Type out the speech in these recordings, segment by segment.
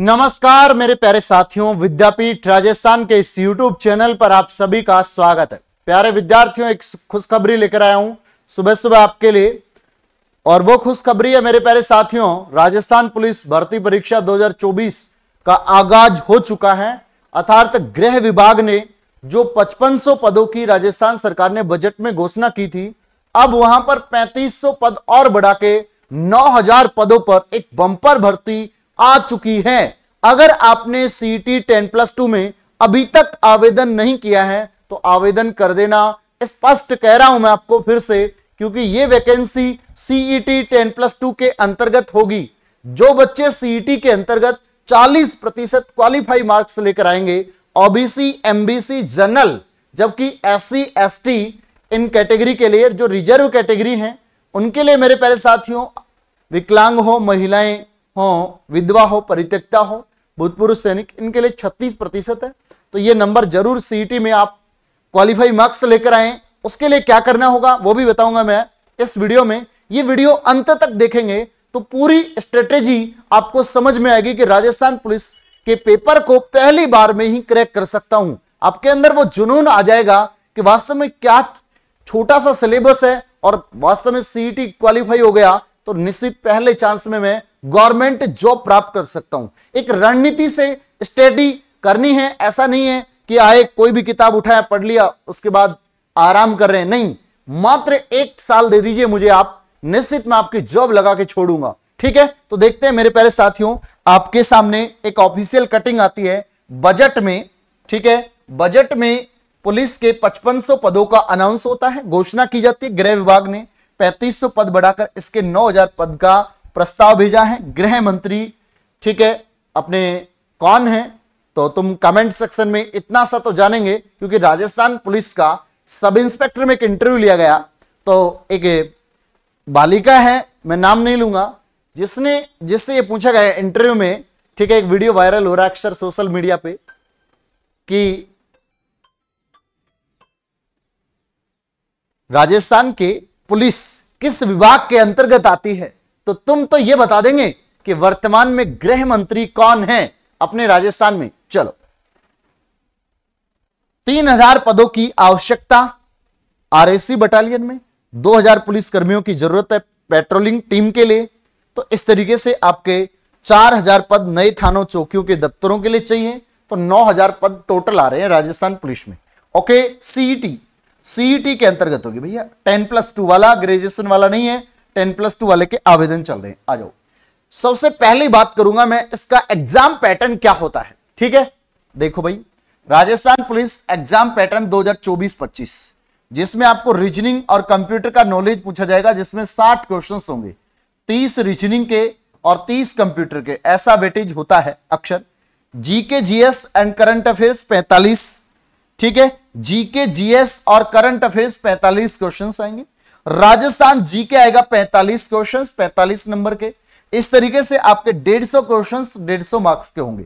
नमस्कार मेरे प्यारे साथियों विद्यापीठ राजस्थान के इस YouTube चैनल पर आप सभी का स्वागत है प्यारे विद्यार्थियों एक खुशखबरी लेकर आया हूं सुबह सुबह आपके लिए और वो खुशखबरी है मेरे प्यारे साथियों राजस्थान पुलिस भर्ती परीक्षा 2024 का आगाज हो चुका है अर्थात गृह विभाग ने जो 5500 पदों की राजस्थान सरकार ने बजट में घोषणा की थी अब वहां पर 3500 पद और बढ़ा के 9000 पदों पर एक बंपर भर्ती आ चुकी है अगर आपने C T ten plus two में अभी तक आवेदन नहीं किया है तो आवेदन कर देना स्पष्ट कह रहा हूं मैं आपको फिर से क्योंकि ये vacancy CET e ten plus two के अंतर्गत होगी जो बच्चे सीईटी e के अंतर्गत 40 प्रतिशत क्वालिफाई मार्क्स लेकर आएंगे ओबीसी एमबीसी जनरल जबकि एस सी इन कैटेगरी के लिए जो रिजर्व कैटेगरी हैं उनके लिए मेरे प्यारे साथियों विकलांग हो महिलाएं हो विधवा हो परित्यक्ता हो भूतपूर्व सैनिक इनके लिए छत्तीस प्रतिशत है तो ये नंबर जरूर सीईटी e में आप क्वालिफाई मार्क्स लेकर आए उसके लिए क्या करना होगा वो भी बताऊंगा मैं इस वीडियो में ये वीडियो अंत तक देखेंगे तो पूरी स्ट्रेटेजी आपको समझ में आएगी कि राजस्थान पुलिस के पेपर को पहली बार में ही क्रैक कर सकता हूं आपके अंदर वो जुनून आ जाएगा कि वास्तव में क्या छोटा सा सिलेबस है और वास्तव में सीईटी क्वालिफाई e हो गया तो निश्चित पहले चांस में मैं गवर्नमेंट जॉब प्राप्त कर सकता हूं एक रणनीति से स्टडी करनी है ऐसा नहीं है कि आए कोई भी किताब उठाया पढ़ लिया उसके बाद आराम कर रहे हैं नहीं मात्र एक साल दे दीजिए मुझे आप निश्चित मैं आपकी जॉब लगा के छोड़ूंगा ठीक है तो देखते हैं मेरे प्यारे साथियों आपके सामने एक ऑफिशियल कटिंग आती है बजट में ठीक है बजट में पुलिस के 5500 पदों का अनाउंस होता है घोषणा की जाती है गृह विभाग ने 3500 पद बढ़ाकर इसके 9000 पद का प्रस्ताव भेजा है गृह मंत्री ठीक है अपने कौन है तो तुम कमेंट सेक्शन में इतना सा तो जानेंगे क्योंकि राजस्थान पुलिस का सब इंस्पेक्टर में एक इंटरव्यू लिया गया तो एक बालिका है मैं नाम नहीं लूंगा जिसने जिससे ये पूछा गया इंटरव्यू में ठीक है एक वीडियो वायरल हो रहा है अक्सर सोशल मीडिया पे कि राजस्थान के पुलिस किस विभाग के अंतर्गत आती है तो तुम तो यह बता देंगे कि वर्तमान में गृह मंत्री कौन है अपने राजस्थान में चलो तीन हजार पदों की आवश्यकता आरएसी बटालियन में दो हजार पुलिस कर्मियों की जरूरत है पेट्रोलिंग टीम के लिए तो इस तरीके से आपके चार हजार पद नए थानों चौकियों के दफ्तरों के लिए चाहिए तो नौ हजार पद टोटल आ रहे हैं राजस्थान पुलिस में okay CET CET e e के अंतर्गत होगी भैया टेन प्लस टू वाला ग्रेजुएशन वाला नहीं है टेन प्लस टू वाले के आवेदन चल रहे हैं आ जाओ सबसे पहली बात करूंगा मैं इसका एग्जाम पैटर्न क्या होता है ठीक है देखो भाई राजस्थान पुलिस एग्जाम पैटर्न 2024-25 जिसमें आपको रीजनिंग और कंप्यूटर का नॉलेज पूछा जाएगा जिसमें 60 क्वेश्चंस होंगे 30 रीजनिंग के और 30 कंप्यूटर के ऐसा वेटेज होता है अक्षर GK GS and current affairs 45 ठीक है जीके जीएस और करंट अफेयर्स 45 क्वेश्चंस आएंगे राजस्थान जी के आएगा 45 क्वेश्चंस 45 नंबर के इस तरीके से आपके 150 क्वेश्चंस 150 मार्क्स के होंगे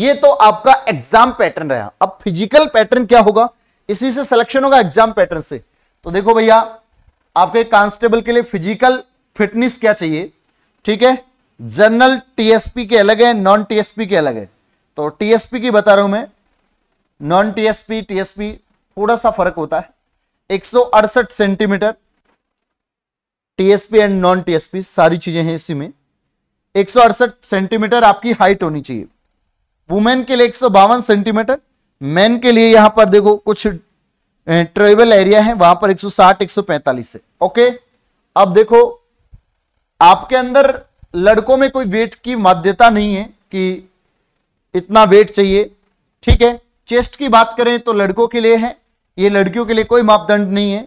ये तो आपका एग्जाम पैटर्न रहा अब फिजिकल पैटर्न क्या होगा इसी से सिलेक्शन होगा एग्जाम पैटर्न से तो देखो भैया आपके कांस्टेबल के लिए फिजिकल फिटनेस क्या चाहिए ठीक है जनरल टीएसपी के अलग है नॉन टीएसपी के अलग है तो टीएसपी की बता रहा हूं मैं नॉन टीएसपी टीएसपी थोड़ा सा फर्क होता है एक centimetre TSP and non TSP सारी चीजें हैं इसी में एक सेंटीमीटर आपकी हाइट होनी चाहिए वुमेन के लिए एक सेंटीमीटर मैन के लिए यहां पर देखो कुछ ट्रेवल एरिया है वहां पर 160 145 है ओके अब देखो आपके अंदर लड़कों में कोई वेट की माध्यता नहीं है कि इतना वेट चाहिए ठीक है चेस्ट की बात करें तो लड़कों के लिए है ये लड़कियों के लिए कोई मापदंड नहीं है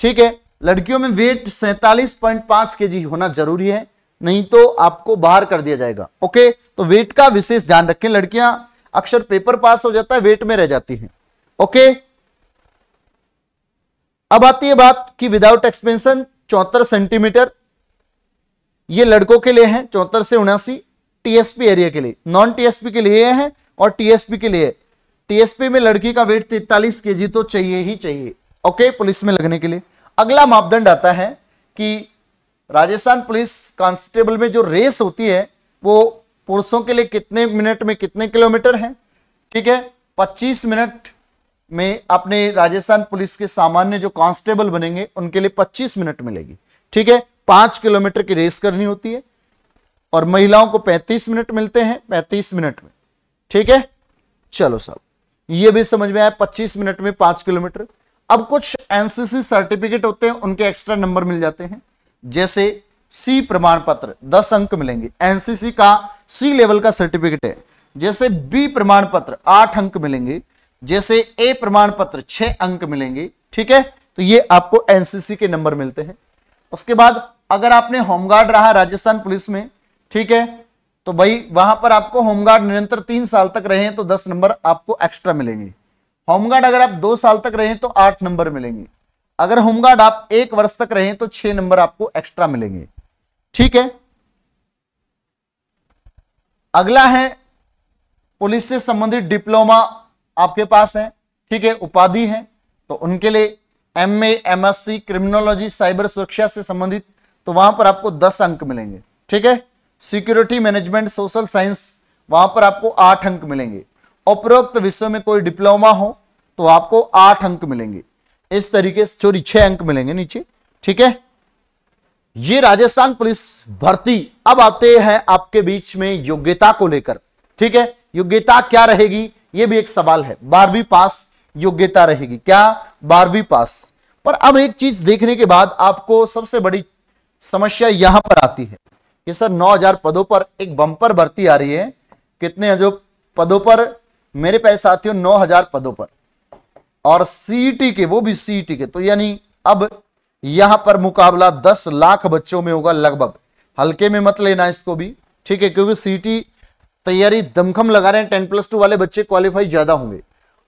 ठीक है लड़कियों में वेट सैतालीस पॉइंट पांच के जी होना जरूरी है नहीं तो आपको बाहर कर दिया जाएगा ओके तो वेट का विशेष ध्यान रखें लड़कियां अक्सर पेपर पास हो जाता है वेट में रह जाती हैं ओके अब आती है बात कि विदाउट एक्सपेंशन चौहत्तर सेंटीमीटर ये लड़कों के लिए है चौहत्तर से उनासी टीएसपी एरिया के लिए नॉन टीएसपी के लिए है और टीएसपी के लिए टीएसपी में लड़की का वेट तैतालीस के तो चाहिए ही चाहिए ओके पुलिस में लगने के लिए अगला मापदंड आता है कि राजस्थान पुलिस कांस्टेबल में जो रेस होती है वो पुरुषों के लिए कितने मिनट में कितने किलोमीटर है ठीक है 25 मिनट में अपने राजस्थान पुलिस के सामान्य जो कांस्टेबल बनेंगे उनके लिए 25 मिनट मिलेगी ठीक है पांच किलोमीटर की रेस करनी होती है और महिलाओं को 35 मिनट मिलते हैं 35 मिनट में ठीक है चलो साहब ये भी समझ में आया 25 मिनट में पांच किलोमीटर अब कुछ एनसीसी सर्टिफिकेट होते हैं उनके एक्स्ट्रा नंबर मिल जाते हैं जैसे सी प्रमाण पत्र दस अंक मिलेंगे एनसीसी का सी लेवल का सर्टिफिकेट है जैसे बी प्रमाण पत्र आठ अंक मिलेंगे जैसे ए प्रमाण पत्र छह अंक मिलेंगे ठीक है तो ये आपको एनसीसी के नंबर मिलते हैं उसके बाद अगर आपने होमगार्ड रहा राजस्थान पुलिस में ठीक है तो भाई वहां पर आपको होमगार्ड निरंतर तीन साल तक रहे हैं तो दस नंबर आपको एक्स्ट्रा मिलेंगे होमगार्ड अगर आप दो साल तक रहें तो आठ नंबर मिलेंगे अगर होमगार्ड आप एक वर्ष तक रहें तो छह नंबर आपको एक्स्ट्रा मिलेंगे ठीक है अगला है पुलिस से संबंधित डिप्लोमा आपके पास है ठीक है उपाधि है तो उनके लिए M A M S C criminology cyber सुरक्षा से संबंधित तो वहां पर आपको दस अंक मिलेंगे ठीक है सिक्योरिटी मैनेजमेंट सोशल साइंस वहां पर आपको आठ अंक मिलेंगे उपरोक्त विषय में कोई डिप्लोमा हो तो आपको आठ अंक मिलेंगे इस तरीके से चोरी छह अंक मिलेंगे नीचे ठीक है ये राजस्थान पुलिस भर्ती अब आते हैं आपके बीच में योग्यता को लेकर ठीक है योग्यता क्या रहेगी ये भी एक सवाल है बारहवीं पास योग्यता रहेगी क्या बारहवीं पास पर अब एक चीज देखने के बाद आपको सबसे बड़ी समस्या यहां पर आती है कि सर 9000 पदों पर एक बंपर भर्ती आ रही है कितने जो पदों पर मेरे प्यारे साथियों नौ हजार पदों पर और सीटी e के वो भी सीटी e के तो यानी अब यहां पर मुकाबला दस लाख बच्चों में होगा लगभग हल्के में मत लेना इसको भी ठीक है क्योंकि सीटी e तैयारी दमखम लगा रहे हैं टेन प्लस टू वाले बच्चे क्वालिफाई ज्यादा होंगे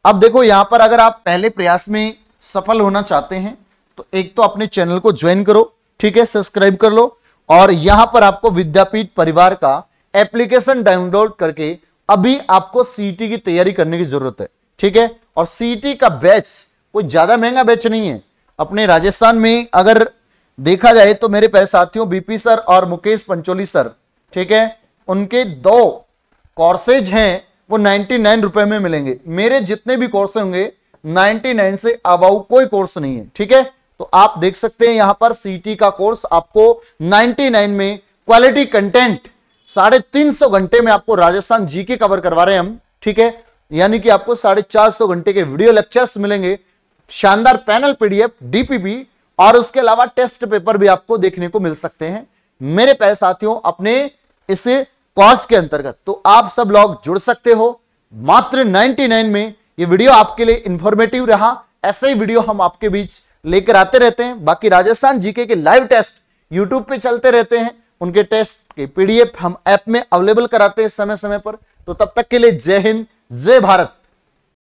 अब देखो यहां पर अगर आप पहले प्रयास में सफल होना चाहते हैं तो एक तो अपने चैनल को ज्वाइन करो ठीक है सब्सक्राइब कर लो और यहां पर आपको विद्यापीठ परिवार का एप्लीकेशन डाउनलोड करके अभी आपको सीटी की तैयारी करने की जरूरत है ठीक है और सीटी का बैच कोई ज्यादा महंगा बैच नहीं है अपने राजस्थान में अगर देखा जाए तो मेरे पहले साथियों बीपी सर और मुकेश पंचोली सर ठीक है उनके दो कोर्सेज हैं वो नाइन्टी नाइन रुपए में मिलेंगे मेरे जितने भी कोर्स होंगे नाइनटी नाइन से अबाउ कोई कोर्स नहीं है ठीक है तो आप देख सकते हैं यहां पर सीटी का कोर्स आपको नाइनटी नाइन में क्वालिटी कंटेंट साढ़े तीन सौ घंटे में आपको राजस्थान जी के कवर करवा रहे हैं हम ठीक है यानी कि आपको साढ़े चार सौ घंटे के वीडियो लेक्चर्स मिलेंगे शानदार पैनल पीडीएफ डीपीपी और उसके अलावा टेस्ट पेपर भी आपको देखने को मिल सकते हैं मेरे पैर साथियों अपने इस कोर्स के अंतर्गत तो आप सब लोग जुड़ सकते हो मात्र नाइन में ये वीडियो आपके लिए इंफॉर्मेटिव रहा ऐसे ही वीडियो हम आपके बीच लेकर आते रहते हैं बाकी राजस्थान जीके के लाइव टेस्ट यूट्यूब पे चलते रहते हैं उनके टेस्ट के पीडीएफ हम ऐप में अवेलेबल कराते हैं समय समय पर तो तब तक के लिए जय हिंद जय भारत